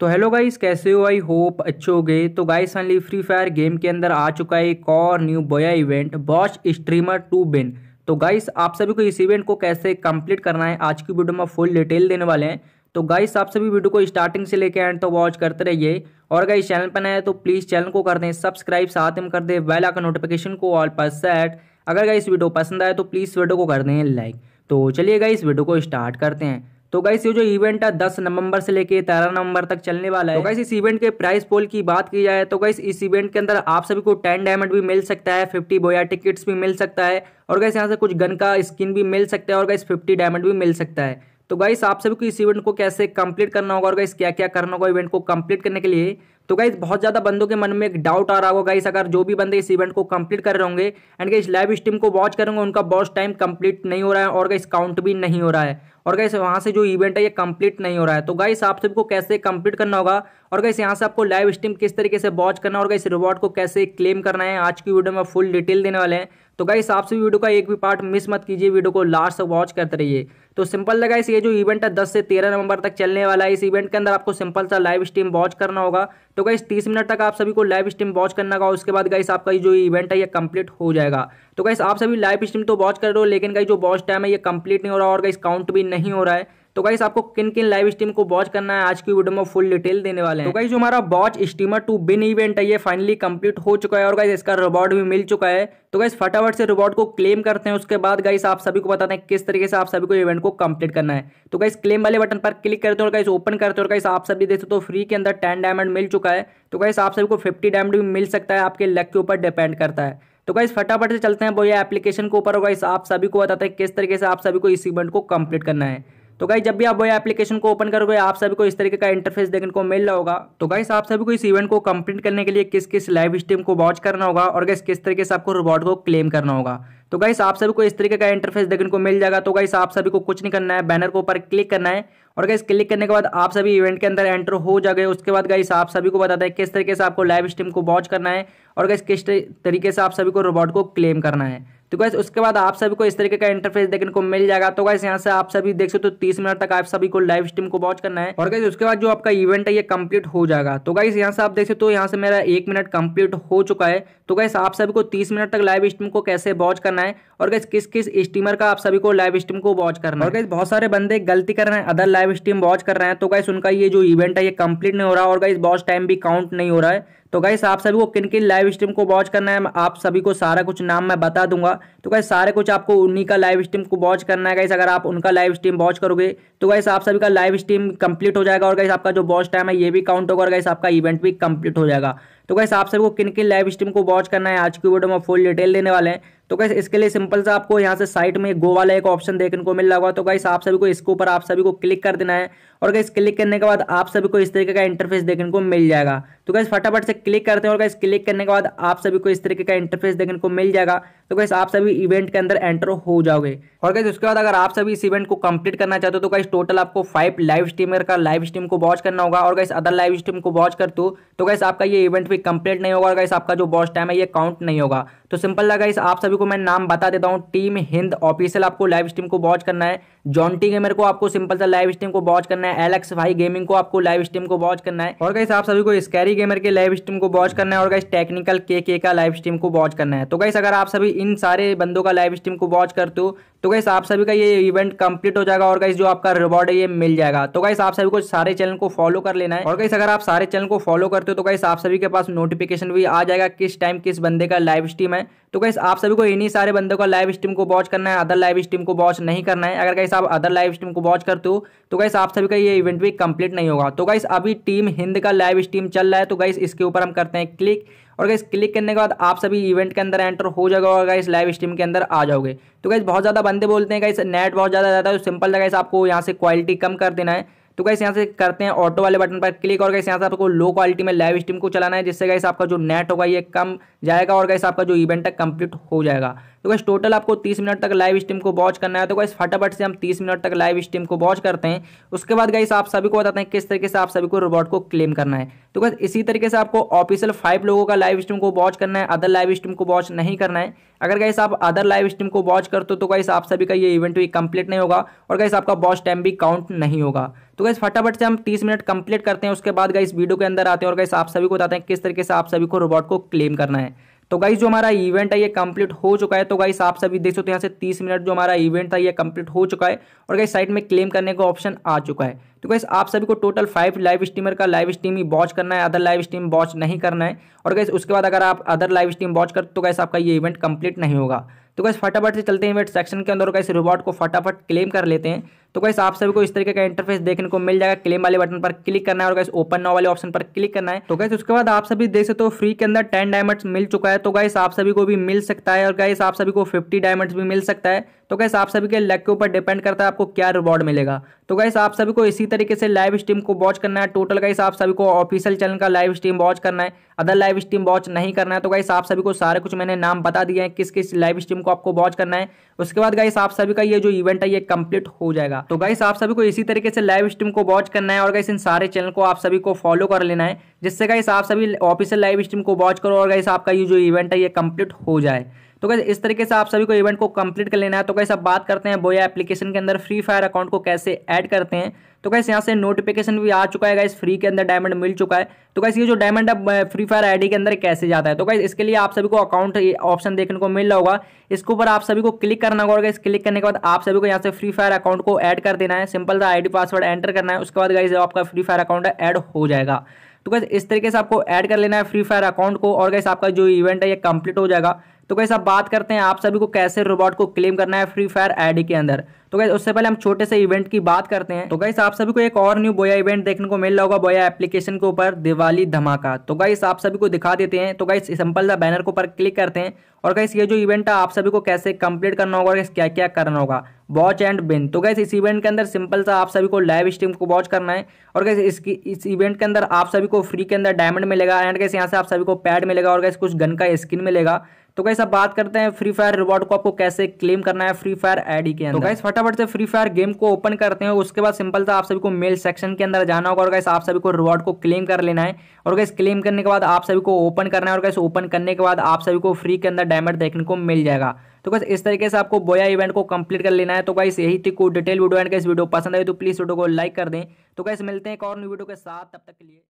तो hello guys कैसे हो आई होप अच्छे हो गए तो guys only Free Fire game के अंदर आ चुका है एक और new Booyah event watch streamer to win तो गाइस आप सभी को इस इवेंट को कैसे कंप्लीट करना है आज की वीडियो में फुल डिटेल देने वाले हैं तो गाइस आप सभी वीडियो को स्टार्टिंग से लेकर एंड तो वॉच करते रहिए और गाइस चैनल पर नए तो प्लीज़ चैनल को कर दें सब्सक्राइब साथ में कर दें वेल आकर नोटिफिकेशन को ऑल पर सेट अगर गाइस वीडियो पसंद आए तो प्लीज़ वीडियो को कर दें लाइक तो चलिए गाइस वीडियो को स्टार्ट करते हैं तो गाइस ये जो इवेंट है दस नवंबर से लेके तेरह नवंबर तक चलने वाला है तो गाइस इस इवेंट के प्राइस पोल की बात की जाए तो गाइस इस इवेंट के अंदर आप सभी को टेन डायमंड भी मिल सकता है फिफ्टी बोया टिकट्स भी मिल सकता है और गाइस यहाँ से कुछ गन का स्किन भी मिल सकता है और गाइस फिफ्टी डायमंड भी मिल सकता है तो गाइस आप सभी को इस इवेंट को कैसे कंप्लीट करना होगा और गाइस क्या क्या करना होगा इवेंट को कंप्लीट करने के लिए तो गाइज बहुत ज़्यादा बंदों के मन में एक डाउट आ रहा होगा गाइस अगर जो भी बंदे इस इवेंट को कंप्लीट कर रहे होंगे एंड इस लाइव स्ट्रीम को वॉच करेंगे उनका बॉस टाइम कंप्लीट नहीं हो रहा है और गाइस काउंट भी नहीं हो रहा है और गाइस वहाँ से जो इवेंट है ये कंप्लीट नहीं हो रहा है तो गाइस आप सबको कैसे कंप्लीट करना होगा और गाइस यहाँ से आपको लाइव स्ट्रीम किस तरीके से वॉच करना और गाइस रिवॉर्ड को कैसे क्लेम करना है आज की वीडियो में फुल डिटेल देने वाले हैं तो गाइस आपसे वीडियो का एक भी पार्ट मिस मत कीजिए वीडियो को लास्ट तक वॉच करते रहिए तो सिंपल लगा इस ये जो इवेंट है 10 से 13 नवंबर तक चलने वाला है इस इवेंट के अंदर आपको सिंपल सा लाइव स्ट्रीम वॉच करना होगा तो गाइस 30 मिनट तक आप सभी को लाइव स्ट्रीम वॉच करना होगा उसके बाद गाइस आपका जो इवेंट है ये कंप्लीट हो जाएगा तो गाइस आप सभी लाइव स्ट्रीम तो वॉच कर रहे हो लेकिन गाइस जो वॉच टाइम है ये कंप्लीट नहीं हो रहा और गाइस काउंट भी नहीं हो रहा है तो गाइस आपको किन किन लाइव स्ट्रीम को वॉच करना है आज की वीडियो में फुल डिटेल देने वाले हैं तो गाइस जो हमारा watch streamer to win event है ये फाइनली कंप्लीट हो चुका है और गाइस इसका रिवॉर्ड भी मिल चुका है तो गाइस फटाफट से रिवॉर्ड को क्लेम करते हैं उसके बाद गाइस आप सभी को बताते हैं किस तरीके से आप सभी को इवेंट को कंप्लीट करना है तो गाइस क्लेम वाले बटन पर क्लिक करते हो और गाइस ओपन करते हो और गाइस आप सभी देखते सकते फ्री के अंदर टेन डायमंड मिल चुका है तो गाइस आप सभी को फिफ्टी डायमंड भी मिल सकता है आपके लक के ऊपर डिपेंड करता है तो गाइस फटाफट से चलते हैं ये एप्लीकेशन के ऊपर होगा इस आप सभी को बताते हैं किस तरीके से आप सभी को इस इवेंट को कंप्लीट करना है तो गाइस जब भी आप वो एप्लीकेशन को ओपन करोगे आप सभी को इस तरीके का इंटरफेस देखने को मिल रहा होगा तो गाइस आप सभी को इस इवेंट को कंप्लीट करने के लिए किस किस लाइव स्ट्रीम को वॉच करना होगा और गैस किस तरीके से आपको रोबोट को क्लेम करना होगा तो गाइस आप सभी को इस तरीके का इंटरफेस देखने को मिल जाएगा तो गाइस आप सभी को कुछ नहीं करना है बैनर को ऊपर क्लिक करना है और गाइस क्लिक करने के बाद आप सभी इवेंट के अंदर एंटर हो जाएंगे उसके बाद गाइस आप सभी को बताते हैं किस तरीके से आपको लाइव स्ट्रीम को वॉच करना है और गाइस किस तरीके से आप सभी को रोबोट को क्लेम करना है तो गैस उसके बाद आप सभी को इस तरीके का इंटरफेस देखने को मिल जाएगा तो गैस यहाँ से आप सभी देख सकते हो तो तीस मिनट तक आप सभी को लाइव स्ट्रीम को वॉच करना है और गैस उसके बाद जो आपका इवेंट है ये कंप्लीट हो जाएगा तो गैस यहाँ से आप देख सकते हो तो यहाँ से मेरा एक मिनट कंप्लीट हो चुका है तो गैस आप सभी को तीस मिनट तक लाइव स्ट्रीम को कैसे वॉच करना है और गैस किस किस स्टीमर का आप सभी को लाइव स्ट्रीम को वॉच करना है और गैस बहुत सारे बंदे गलती कर रहे हैं अदर लाइव स्ट्रीम वॉच कर रहे हैं तो गैस उनका ये जो इवेंट है ये कंप्लीट नहीं हो रहा और गैस बहुत टाइम भी काउंट नहीं हो रहा है तो गाइस आप सभी को किन किन लाइव स्ट्रीम को वॉच करना है आप सभी को सारा कुछ नाम मैं बता दूंगा तो गाइस सारे कुछ आपको उन्हीं का लाइव स्ट्रीम को वॉच करना है गाइस अगर आप उनका लाइव स्ट्रीम वॉच करोगे तो गाइस आप सभी का लाइव स्ट्रीम कंप्लीट हो जाएगा और गाइस आपका जो वॉच टाइम है ये भी काउंट होगा और गाइस आपका इवेंट भी कंप्लीट हो जाएगा तो कैसे आप सबको किन किन लाइव स्ट्रीम को वॉच करना है आज की वीडियो में फुल डिटेल देने वाले हैं तो कैसे इसके लिए सिंपल सा आपको यहाँ से साइट में गो वाला एक ऑप्शन देखने को मिल रहा होगा तो कैसे आप सभी को इसके ऊपर आप सभी को क्लिक कर देना है और कैसे क्लिक करने के बाद आप सभी को इस तरीके का इंटरफेस देखने को मिल जाएगा तो कैसे फटाफट से क्लिक करते हैं और कैसे क्लिक करने के बाद आप सभी को इस तरीके का इंटरफेस देखने को मिल जाएगा तो कैसे आप सभी इवेंट के अंदर एंटर हो जाओगे और कैसे उसके बाद अगर आप सभी इस इवेंट को कंप्लीट करना चाहते हो तो कैसे टोटल आपको फाइव लाइव स्ट्रीमर का लाइव स्ट्रीम को वॉच करना होगा और कैसे अदर लाइव स्ट्रीम को वॉच कर दो तो कैसे आपका ये इवेंट भी कंप्लीट नहीं होगा और गाइस आपका जो बॉस टाइम है ये काउंट नहीं होगा तो सिंपल लगा इस आप सभी को मैं नाम बता देता हूँ टीम हिंद ऑफिशियल आपको लाइव स्ट्रीम को वॉच करना है जॉन्टी गेमर को आपको सिंपल सा लाइव स्ट्रीम को वॉच करना है एलेक्स भाई गेमिंग को आपको लाइव स्ट्रीम को वॉच करना है और गाइस आप सभी को स्कैरी गेमर के लाइव स्ट्रीम को वॉच करना है और गाइस टेक्निकल के के का लाइव स्ट्रीम को वॉच करना है तो गाइस अगर आप सभी इन सारे बंदों का लाइव स्ट्रीम को वॉच करते हो तो गाइस आप सभी का ये इवेंट कंप्लीट हो जाएगा और गाइस जो आपका रिवॉर्ड है ये मिल जाएगा तो गाइस आप सभी को सारे चैनल को फॉलो कर लेना है और गाइस अगर आप सारे चैनल को फॉलो करते हो तो गाइस आप सभी के पास नोटिफिकेशन भी आ जाएगा किस टाइम किस बंदे का लाइव स्ट्रीम है तो गाइस आप सभी को इन्हीं सारे बंदों का लाइव स्ट्रीम को वॉच करना है अदर लाइव स्ट्रीम को वॉच नहीं करना है अगर कैसे आप अदर लाइव स्ट्रीम को वॉच करते हो तो गाइस आप सभी का ये इवेंट भी कंप्लीट नहीं होगा तो गाइस अभी टीम हिंद का लाइव स्ट्रीम चल रहा है तो गाइस इसके ऊपर हम करते हैं क्लिक और गाइस क्लिक करने के बाद आप सभी इवेंट के अंदर एंटर हो जाएगा और गाइस लाइव स्ट्रीम के अंदर आ जाओगे तो गाइस बहुत ज़्यादा बंदे बोलते हैं गाइस नेट बहुत ज़्यादा ज़्यादा तो सिंपल लगा गाइस आपको यहाँ से क्वालिटी कम कर देना है तो गाइस यहाँ से करते हैं ऑटो वाले बटन पर क्लिक और गाइस यहाँ से आपको लो क्वालिटी में लाइव स्ट्रीम को चलाना है जिससे गाइस आपका जो नेट होगा ये कम जाएगा और गाइस आपका जो इवेंट है कंप्लीट हो जाएगा तो गाइस टोटल आपको तीस मिनट तक लाइव स्ट्रीम को वॉच करना है तो गाइस फटाफट से हम तीस मिनट तक लाइव स्ट्रीम को वॉच करते हैं उसके बाद गाइस आप सभी को बताते हैं किस तरीके से आप सभी को रोबोट को क्लेम करना है तो गाइस इसी तरीके से आपको ऑफिशियल फाइव लोगों का लाइव स्ट्रीम को वॉच करना है अदर लाइव स्ट्रीम को वॉच नहीं करना है अगर गाइस आप अदर लाइव स्ट्रीम को वॉच करते हो तो गाइस आप सभी का ये इवेंट भी कंप्लीट नहीं होगा और गाइस आपका वॉच टाइम भी काउंट नहीं होगा तो गैस फटाफट से हम तीस मिनट कंप्लीट करते हैं उसके बाद गाइस वीडियो के अंदर आते हैं और गाइस आप सभी को बताते हैं किस तरीके से आप सभी को रोबोट को क्लेम करना है तो गाइस जो हमारा इवेंट है ये कंप्लीट हो चुका है तो गाइस आप सभी देख सकते हो यहाँ से 30 मिनट जो हमारा इवेंट था ये कंप्लीट हो चुका है और गाइस साइड में क्लेम करने का ऑप्शन आ चुका है तो गाइस आप सभी को टोटल फाइव लाइव स्ट्रीमर का लाइव स्ट्रीम ही वॉच करना है अदर लाइव स्ट्रीम वॉच नहीं करना है और गाइस उसके बाद अगर आप अदर लाइव स्ट्रीम वॉच करते तो गाइस आपका ये इवेंट कंप्लीट नहीं होगा तो गाइस फटाफट से चलते हैं इवेंट सेक्शन के अंदर गाइस रिवॉर्ड को फटाफट क्लेम कर लेते हैं तो कैसे आप सभी को इस तरीके का इंटरफेस देखने को मिल जाएगा क्लेम वाले बटन पर क्लिक करना है और कैसे ओपन नाउ वाले ऑप्शन पर क्लिक करना है तो कैसे उसके बाद आप सभी देख सकते हो फ्री के अंदर टेन डायमंड्स मिल चुका है तो गाइस आप सभी को भी मिल सकता है और गाइस आप सभी को फिफ्टी डायमंड्स भी मिल सकता है तो कैसे आप सभी के लक के ऊपर डिपेंड करता है आपको क्या रिवॉर्ड मिलेगा तो गैस आप सभी को इसी तरीके से लाइव स्ट्रीम को वॉच करना है टोटल गाइस आप सभी को ऑफिशियल चैनल का लाइव स्ट्रीम वॉच करना है अदर लाइव स्ट्रीम वॉच नहीं करना है तो गाइस आप सभी को सारे कुछ मैंने नाम बता दिए हैं किस किस लाइव स्ट्रीम को आपको वॉच करना है उसके बाद गाइस आप सभी का ये जो इवेंट है ये कंप्लीट हो जाएगा मिलेगा तो गाइस आप सभी को इसी तरीके से लाइव स्ट्रीम को वॉच करना है और गाइस इन सारे चैनल को आप सभी को फॉलो कर लेना है जिससे गाइस आप सभी ऑफिशियल लाइव स्ट्रीम को वॉच करो और गाइस आपका ये जो इवेंट है ये कंप्लीट हो जाए तो कैसे इस तरीके से आप सभी को इवेंट को कंप्लीट कर लेना है तो कैसे आप बात करते हैं बोया एप्लीकेशन के अंदर फ्री फायर अकाउंट को कैसे ऐड करते हैं तो कैसे यहाँ से नोटिफिकेशन भी आ चुका है इस फ्री के अंदर डायमंड मिल चुका है तो कैसे ये जो डायमंड अब फ्री फायर आईडी के अंदर कैसे जाता है तो कैसे इसके लिए आप सभी को अकाउंट ऑप्शन देखने को मिल रहा होगा इसके ऊपर आप सभी को क्लिक करना होगा इस क्लिक करने के बाद आप सभी को यहाँ से फ्री फायर अकाउंट को ऐड कर देना है सिंपल सा आई पासवर्ड एंटर करना है उसके बाद गाइज आपका फ्री फायर अकाउंट ऐड हो जाएगा तो कैसे इस तरीके से आपको ऐड कर लेना है फ्री फायर अकाउंट को और कैसे आपका जो इवेंट है ये कंप्लीट हो जाएगा तो कैसे आप बात करते हैं आप सभी को कैसे रोबोट को क्लेम करना है फ्री फायर आईडी के अंदर तो कैसे उससे पहले हम छोटे से इवेंट की बात करते हैं तो कैसे आप सभी को एक और न्यू बोया इवेंट देखने को मिल रहा होगा बोया एप्लीकेशन के ऊपर दिवाली धमाका तो कैसे आप सभी को दिखा देते हैं तो कैसे सिंपल सा बैनर के ऊपर क्लिक करते हैं और कैसे ये जो इवेंट है आप सभी को कैसे कंप्लीट करना होगा क्या क्या करना होगा वॉच एंड बिन तो कैसे इस इवेंट के अंदर सिंपल सा आप सभी को लाइव स्ट्रीम को वॉच करना है और कैसे इसकी इस इवेंट के अंदर आप सभी को फ्री के अंदर डायमंड मिलेगा एंड कैसे यहाँ से आप सभी को पैड मिलेगा और कैसे कुछ गन का स्किन मिलेगा तो गाइस अब बात करते हैं फ्री फायर रिवॉर्ड को आपको कैसे क्लेम करना है फ्री फायर आईडी के तो अंदर तो गाइस फटाफट से फ्री फायर गेम को ओपन करते हैं उसके बाद सिंपल था आप सभी को मेल सेक्शन के अंदर जाना होगा और गाइस आप सभी को रिवॉर्ड को क्लेम कर लेना है और गाइस क्लेम करने के बाद आप सभी को ओपन करना है और गाइस ओपन करने के बाद आप सभी को फ्री के अंदर डायमंड देखने को मिल जाएगा तो बस इस तरीके से आपको बोया इवेंट को कंप्लीट कर लेना है तो गाइस यही थी कोई डिटेल वीडियो एंड इस वीडियो पसंद आई तो प्लीज़ वीडियो को लाइक कर दें तो गाइस मिलते हैं एक और न्यू वीडियो के साथ तब तक के लिए